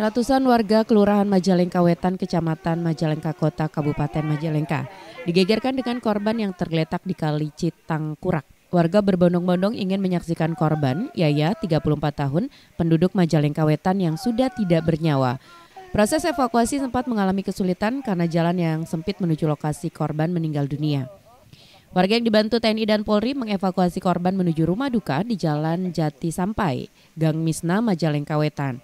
Ratusan warga Kelurahan Majalengka Wetan, Kecamatan Majalengka Kota, Kabupaten Majalengka digegerkan dengan korban yang tergeletak di Kali Citangkurak. Warga berbondong-bondong ingin menyaksikan korban, Yaya 34 tahun, penduduk Majalengka Wetan yang sudah tidak bernyawa. Proses evakuasi sempat mengalami kesulitan karena jalan yang sempit menuju lokasi korban meninggal dunia. Warga yang dibantu TNI dan Polri mengevakuasi korban menuju rumah duka di Jalan Jati Sampai, Gang Misna, Majalengka Wetan.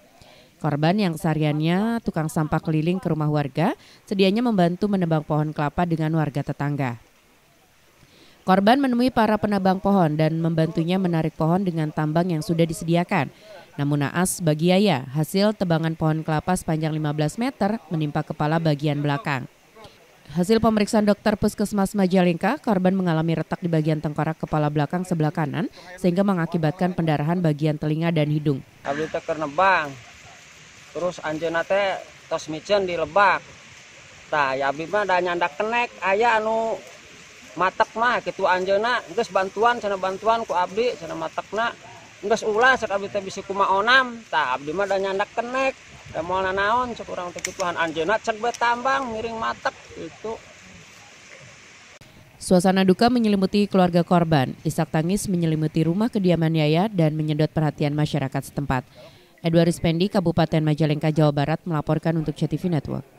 Korban yang sehariannya tukang sampah keliling ke rumah warga, sedianya membantu menebang pohon kelapa dengan warga tetangga. Korban menemui para penebang pohon dan membantunya menarik pohon dengan tambang yang sudah disediakan. Namun naas bagi Yaya, hasil tebangan pohon kelapa sepanjang 15 meter menimpa kepala bagian belakang. Hasil pemeriksaan dokter puskesmas Majalengka, korban mengalami retak di bagian tengkorak kepala belakang sebelah kanan sehingga mengakibatkan pendarahan bagian telinga dan hidung. Habis teker bang, terus anjena teh tos micen di lebak tah ya Abdi mah da nyandak kenek aya anu matek mah gitu anjena, geus bantuan cenah bantuan ku abdi cenah matekna geus ulah sok abdi teh bisi onam, tah abdi mah da nyandak kenek da moal naon cek urang teh kituhan anjena cek betambang miring matek itu Suasana duka menyelimuti keluarga korban. Isak tangis menyelimuti rumah kediaman Yaya dan menyedot perhatian masyarakat setempat. Edwardus Spendi, Kabupaten Majalengka, Jawa Barat melaporkan untuk CTV Network.